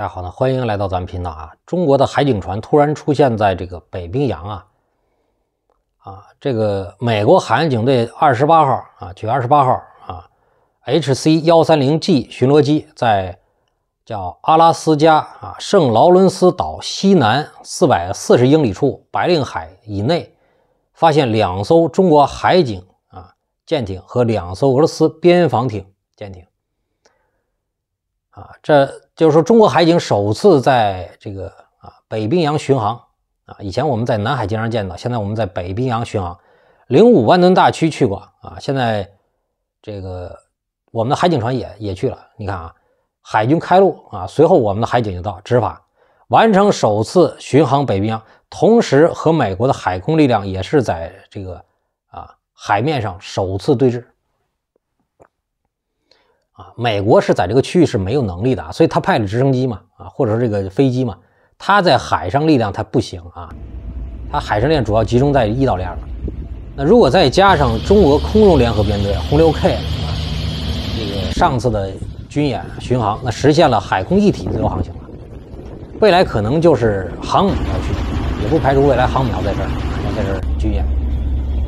大家好，呢欢迎来到咱们频道啊！中国的海警船突然出现在这个北冰洋啊啊！这个美国海岸警队二十八号啊，九月二十八号啊，H C 幺三零 G 巡逻机在叫阿拉斯加啊圣劳伦斯岛西南四百四十英里处白令海以内，发现两艘中国海警啊舰艇和两艘俄罗斯边防艇舰艇。啊，这就是说，中国海警首次在这个啊北冰洋巡航啊，以前我们在南海经常见到，现在我们在北冰洋巡航，零五万吨大驱去过啊，现在这个我们的海警船也也去了。你看啊，海军开路啊，随后我们的海警就到执法，完成首次巡航北冰洋，同时和美国的海空力量也是在这个啊海面上首次对峙。啊，美国是在这个区域是没有能力的啊，所以他派了直升机嘛，啊，或者说这个飞机嘛，他在海上力量他不行啊，他海上力量主要集中在一岛链了。那如果再加上中俄空中联合编队，轰六 K，啊，这个上次的军演巡航，那实现了海空一体自由航行了。未来可能就是航母要去，也不排除未来航母要在这儿，要在这儿军演。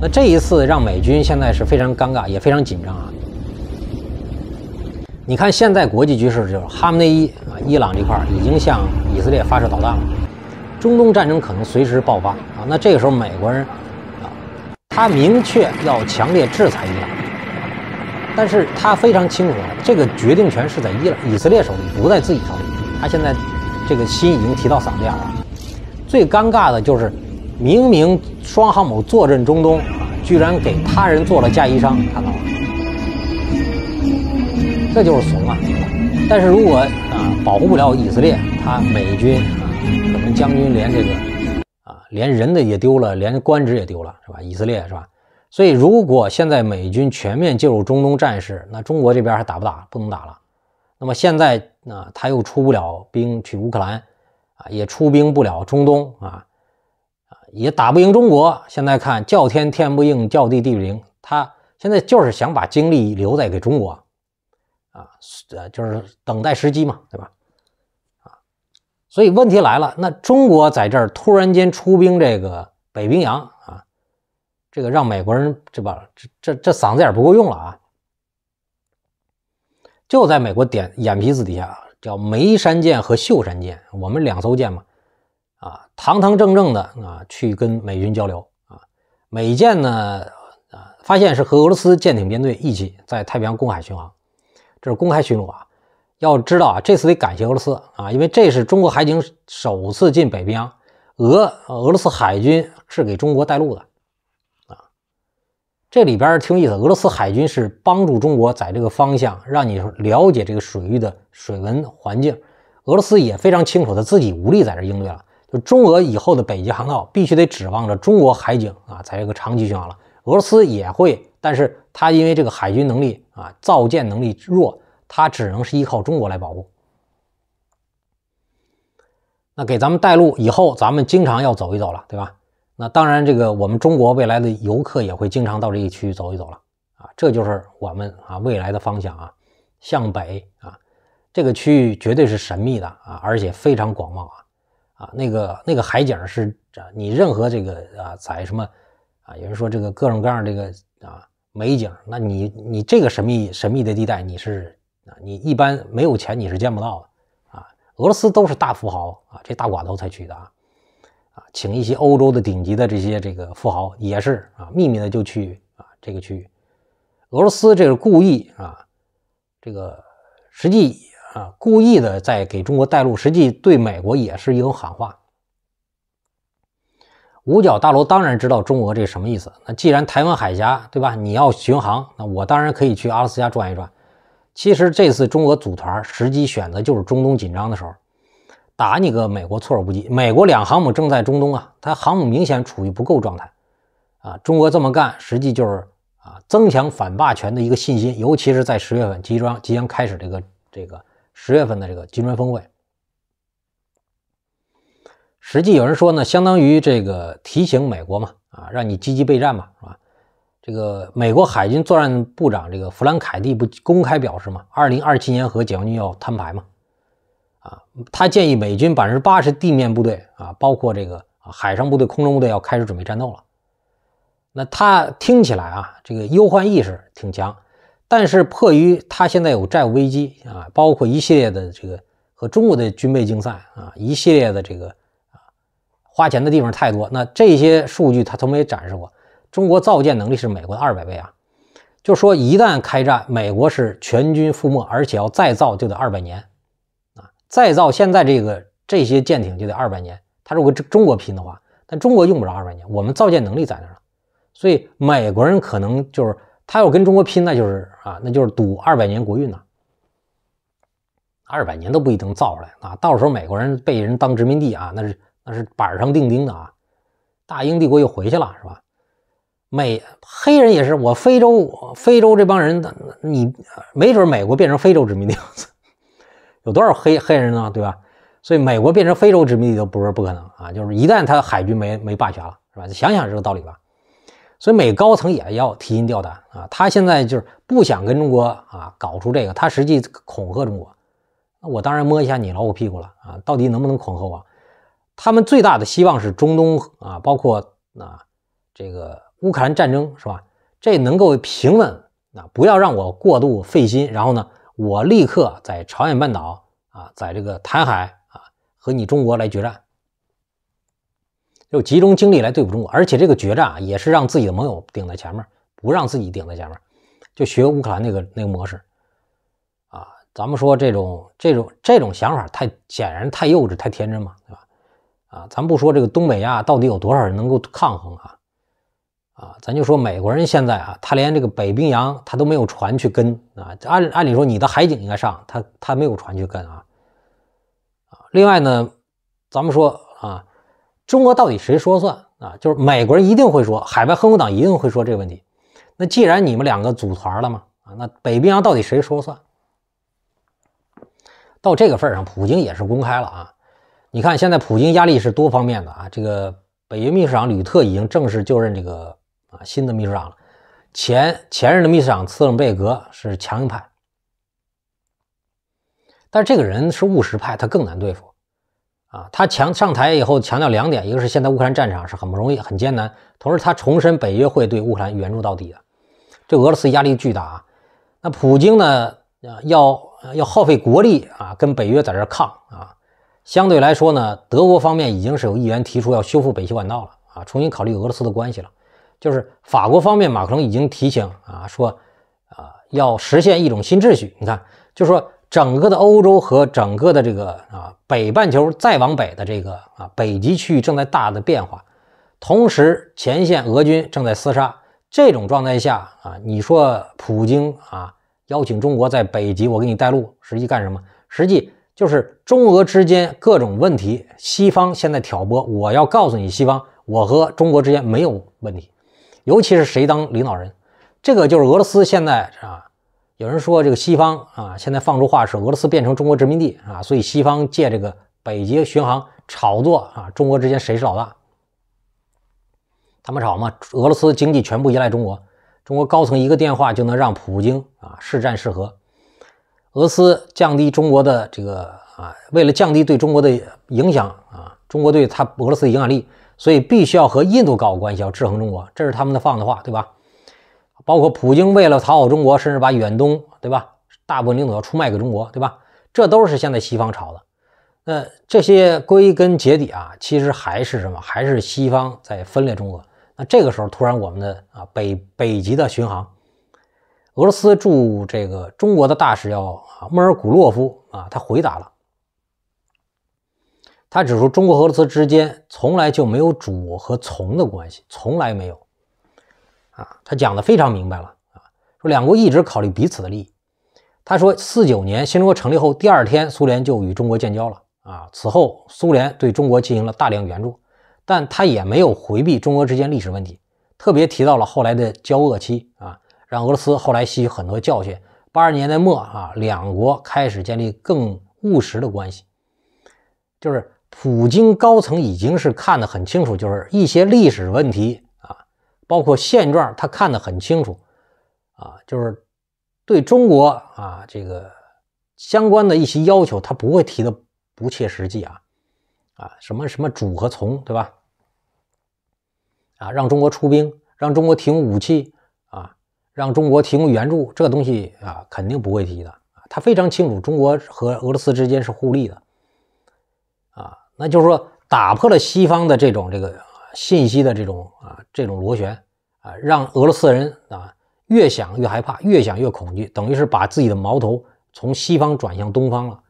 那这一次让美军现在是非常尴尬，也非常紧张啊。你看，现在国际局势就是哈梅内伊啊，伊朗这块已经向以色列发射导弹了，中东战争可能随时爆发啊。那这个时候，美国人啊，他明确要强烈制裁伊朗，但是他非常清楚，这个决定权是在伊朗、以色列手里，不在自己手里。他现在这个心已经提到嗓子眼了。最尴尬的就是，明明双航母坐镇中东，啊，居然给他人做了嫁衣裳，看到了？这就是怂啊！但是如果啊，保护不了以色列，他美军啊，可能将军连这个啊，连人的也丢了，连官职也丢了，是吧？以色列是吧？所以如果现在美军全面介入中东战事，那中国这边还打不打？不能打了。那么现在啊他又出不了兵去乌克兰，啊，也出兵不了中东，啊啊，也打不赢中国。现在看叫天天不应，叫地地不灵，他现在就是想把精力留在给中国。啊，呃，就是等待时机嘛，对吧？啊，所以问题来了，那中国在这儿突然间出兵这个北冰洋啊，这个让美国人这吧这这这嗓子眼不够用了啊！就在美国点眼皮子底下，叫梅山舰和秀山舰，我们两艘舰嘛，啊，堂堂正正的啊，去跟美军交流啊。美舰呢，啊，发现是和俄罗斯舰艇编队一起在太平洋公海巡航。这是公开巡逻啊！要知道啊，这次得感谢俄罗斯啊，因为这是中国海警首次进北冰洋，俄俄罗斯海军是给中国带路的啊。这里边挺有意思，俄罗斯海军是帮助中国在这个方向让你了解这个水域的水文环境。俄罗斯也非常清楚，他自己无力在这应对了。就中俄以后的北极航道，必须得指望着中国海警啊，在这个长期巡航了。俄罗斯也会，但是他因为这个海军能力。啊，造舰能力弱，它只能是依靠中国来保护。那给咱们带路以后，咱们经常要走一走了，对吧？那当然，这个我们中国未来的游客也会经常到这一区域走一走了。啊，这就是我们啊未来的方向啊，向北啊，这个区域绝对是神秘的啊，而且非常广袤啊啊，那个那个海景是，你任何这个啊，在什么啊？有人说这个各种各样这个啊。美景，那你你这个神秘神秘的地带，你是啊，你一般没有钱你是见不到的啊。俄罗斯都是大富豪啊，这大寡头才去的啊，啊，请一些欧洲的顶级的这些这个富豪也是啊，秘密的就去啊这个区域。俄罗斯这是故意啊，这个实际啊故意的在给中国带路，实际对美国也是一种喊话。五角大楼当然知道中俄这什么意思。那既然台湾海峡对吧，你要巡航，那我当然可以去阿拉斯加转一转。其实这次中俄组团时机选择就是中东紧张的时候，打你个美国措手不及。美国两航母正在中东啊，它航母明显处于不够状态啊。中俄这么干，实际就是啊增强反霸权的一个信心，尤其是在十月份，集装即将开始这个这个十月份的这个金砖峰会。实际有人说呢，相当于这个提醒美国嘛，啊，让你积极备战嘛，是吧？这个美国海军作战部长这个弗兰凯蒂不公开表示嘛，二零二七年和解放军要摊牌嘛，啊，他建议美军百分之八十地面部队啊，包括这个海上部队、空中部队要开始准备战斗了。那他听起来啊，这个忧患意识挺强，但是迫于他现在有债务危机啊，包括一系列的这个和中国的军备竞赛啊，一系列的这个。花钱的地方太多，那这些数据他从没展示过。中国造舰能力是美国的二百倍啊！就说一旦开战，美国是全军覆没，而且要再造就得二百年啊！再造现在这个这些舰艇就得二百年。他如果跟中国拼的话，但中国用不着二百年，我们造舰能力在那儿了。所以美国人可能就是他要跟中国拼，那就是啊，那就是赌二百年国运呐，二百年都不一定造出来啊！到时候美国人被人当殖民地啊，那是。那是板上钉钉的啊！大英帝国又回去了，是吧？美黑人也是，我非洲非洲这帮人，你没准美国变成非洲殖民地，有多少黑黑人呢？对吧？所以美国变成非洲殖民地都不是不可能啊！就是一旦他海军没没霸权了，是吧？想想这个道理吧。所以美高层也要提心吊胆啊！他现在就是不想跟中国啊搞出这个，他实际恐吓中国。那我当然摸一下你老虎屁股了啊！到底能不能恐吓啊？他们最大的希望是中东啊，包括啊这个乌克兰战争是吧？这能够平稳啊，不要让我过度费心。然后呢，我立刻在朝鲜半岛啊，在这个台海啊，和你中国来决战，就集中精力来对付中国。而且这个决战啊，也是让自己的盟友顶在前面，不让自己顶在前面，就学乌克兰那个那个模式啊。咱们说这种这种这种想法太显然太幼稚太天真嘛，对吧？啊，咱不说这个东北亚到底有多少人能够抗衡啊，啊，咱就说美国人现在啊，他连这个北冰洋他都没有船去跟啊，按按理说你的海警应该上，他他没有船去跟啊，啊，另外呢，咱们说啊，中国到底谁说算啊？就是美国人一定会说，海外黑客党一定会说这个问题。那既然你们两个组团了嘛，啊，那北冰洋到底谁说算？到这个份上，普京也是公开了啊。你看，现在普京压力是多方面的啊。这个北约秘书长吕特已经正式就任这个啊新的秘书长了。前前任的秘书长茨温贝格是强硬派，但这个人是务实派，他更难对付啊。他强上台以后强调两点：一个是现在乌克兰战场是很不容易、很艰难；同时他重申北约会对乌克兰援助到底的。这俄罗斯压力巨大啊。那普京呢？要要耗费国力啊，跟北约在这抗啊。相对来说呢，德国方面已经是有议员提出要修复北极管道了啊，重新考虑俄罗斯的关系了。就是法国方面，马克龙已经提醒啊，说啊要实现一种新秩序。你看，就说整个的欧洲和整个的这个啊北半球再往北的这个啊北极区域正在大的变化，同时前线俄军正在厮杀，这种状态下啊，你说普京啊邀请中国在北极我给你带路，实际干什么？实际。就是中俄之间各种问题，西方现在挑拨。我要告诉你，西方我和中国之间没有问题，尤其是谁当领导人，这个就是俄罗斯现在啊。有人说这个西方啊，现在放出话是俄罗斯变成中国殖民地啊，所以西方借这个北极巡航炒作啊，中国之间谁是老大？他们吵吗？俄罗斯经济全部依赖中国，中国高层一个电话就能让普京啊是战是和。俄罗斯降低中国的这个啊，为了降低对中国的影响啊，中国对他俄罗斯的影响力，所以必须要和印度搞好关系，要制衡中国，这是他们的放的话，对吧？包括普京为了讨好中国，甚至把远东对吧，大部分领土要出卖给中国，对吧？这都是现在西方炒的。那这些归根结底啊，其实还是什么？还是西方在分裂中国。那这个时候突然我们的啊北北极的巡航。俄罗斯驻这个中国的大使要啊，莫尔古洛夫啊，他回答了。他指出，中国和俄罗斯之间从来就没有主和从的关系，从来没有。啊，他讲的非常明白了啊，说两国一直考虑彼此的利益。他说，四九年新中国成立后第二天，苏联就与中国建交了啊。此后，苏联对中国进行了大量援助，但他也没有回避中俄之间历史问题，特别提到了后来的交恶期啊。让俄罗斯后来吸取很多教训。八十年代末啊，两国开始建立更务实的关系。就是普京高层已经是看得很清楚，就是一些历史问题啊，包括现状，他看得很清楚啊。就是对中国啊，这个相关的一些要求，他不会提的不切实际啊啊，什么什么主和从，对吧？啊，让中国出兵，让中国提供武器。让中国提供援助，这东西啊，肯定不会提的。他非常清楚，中国和俄罗斯之间是互利的，啊，那就是说，打破了西方的这种这个信息的这种啊这种螺旋啊，让俄罗斯人啊越想越害怕，越想越恐惧，等于是把自己的矛头从西方转向东方了。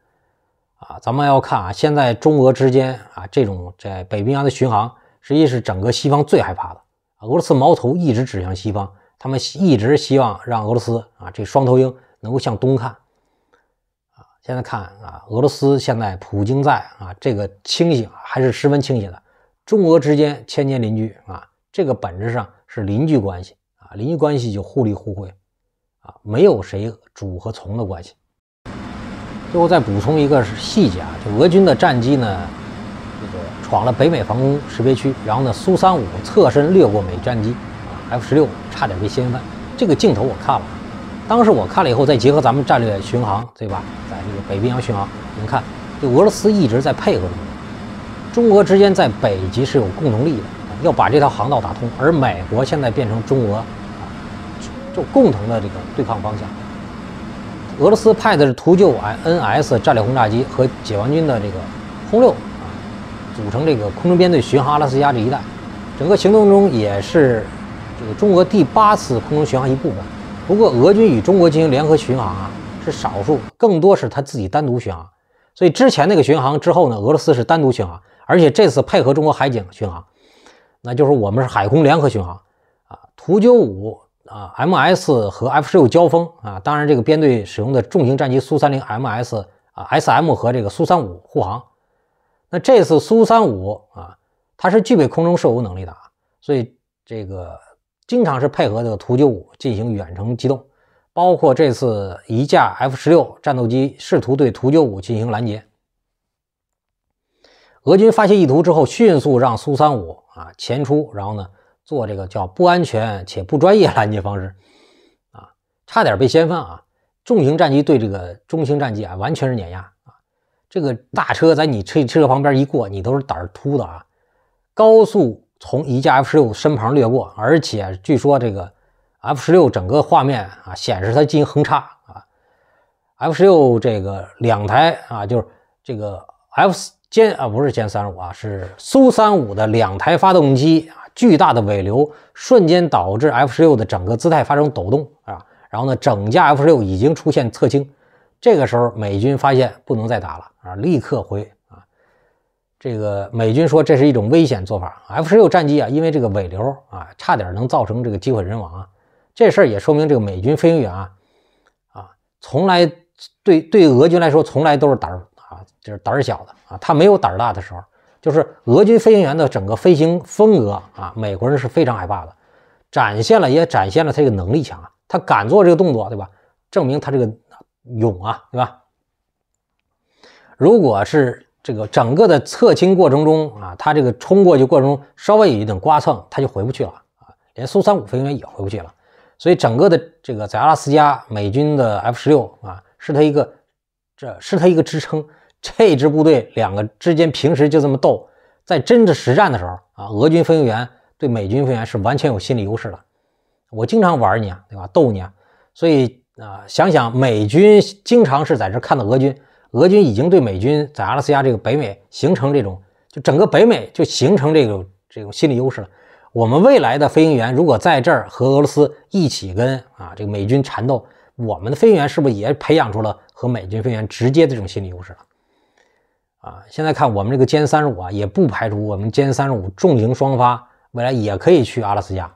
啊，咱们要看啊，现在中俄之间啊这种在北冰洋的巡航，实际是整个西方最害怕的。俄罗斯矛头一直指向西方。他们一直希望让俄罗斯啊这双头鹰能够向东看，啊，现在看啊，俄罗斯现在普京在啊，这个清醒还是十分清醒的。中俄之间千年邻居啊，这个本质上是邻居关系啊，邻居关系就互利互惠啊，没有谁主和从的关系。最后再补充一个细节啊，就俄军的战机呢，这个闯了北美防空识别区，然后呢，苏三五侧身掠过美战机。F 十六差点被掀翻，这个镜头我看了，当时我看了以后，再结合咱们战略巡航，对吧？在这个北冰洋巡航，您看，就俄罗斯一直在配合中国，中俄之间在北极是有共同利益的，要把这条航道打通。而美国现在变成中俄啊，就共同的这个对抗方向。俄罗斯派的是图 -95NS 战略轰炸机和解放军的这个轰六，啊，组成这个空中编队巡航阿拉斯加这一带，整个行动中也是。这个中俄第八次空中巡航一部分，不过俄军与中国进行联合巡航啊是少数，更多是他自己单独巡航。所以之前那个巡航之后呢，俄罗斯是单独巡航，而且这次配合中国海警巡航，那就是我们是海空联合巡航啊。图九五啊，MS 和 F 十六交锋啊，当然这个编队使用的重型战机苏三零 MS 啊，SM 和这个苏三五护航。那这次苏三五啊，它是具备空中射无能力的啊，所以这个。经常是配合这个图九五进行远程机动，包括这次一架 F 十六战斗机试图对图九五进行拦截，俄军发现意图之后，迅速让苏三五啊前出，然后呢做这个叫不安全且不专业 拦截方式，啊差点被掀翻啊！重型战机对这个中型战机啊完全是碾压啊，这个大车在你车车旁边一过，你都是胆儿突的啊，高速。从一架 F 十六身旁掠过，而且据说这个 F 十六整个画面啊显示它进行横叉啊，F 十六这个两台啊就是这个 F 歼啊不是歼三五啊是苏三五的两台发动机啊巨大的尾流瞬间导致 F 十六的整个姿态发生抖动啊，然后呢整架 F 十六已经出现侧倾，这个时候美军发现不能再打了啊，立刻回。这个美军说这是一种危险做法，F16 战机啊，因为这个尾流啊，差点能造成这个机毁人亡啊。这事儿也说明这个美军飞行员啊，啊，从来对对俄军来说从来都是胆儿啊，就是胆儿小的啊，他没有胆儿大的时候。就是俄军飞行员的整个飞行风格啊，美国人是非常害怕的。展现了也展现了他这个能力强啊，他敢做这个动作，对吧？证明他这个勇啊，对吧？如果是。这个整个的侧倾过程中啊，它这个冲过去过程中稍微有一点刮蹭，它就回不去了啊，连苏三五飞行员也回不去了。所以整个的这个在阿拉斯加美军的 F 十六啊，是它一个，这是它一个支撑。这支部队两个之间平时就这么斗，在真的实战的时候啊，俄军飞行员对美军飞行员是完全有心理优势的。我经常玩你啊，对吧？逗你啊。所以啊，想想美军经常是在这看到俄军。俄军已经对美军在阿拉斯加这个北美形成这种，就整个北美就形成这个这种心理优势了。我们未来的飞行员如果在这儿和俄罗斯一起跟啊这个美军缠斗，我们的飞行员是不是也培养出了和美军飞行员直接的这种心理优势了？啊，现在看我们这个歼三十五啊，也不排除我们歼三十五重型双发未来也可以去阿拉斯加。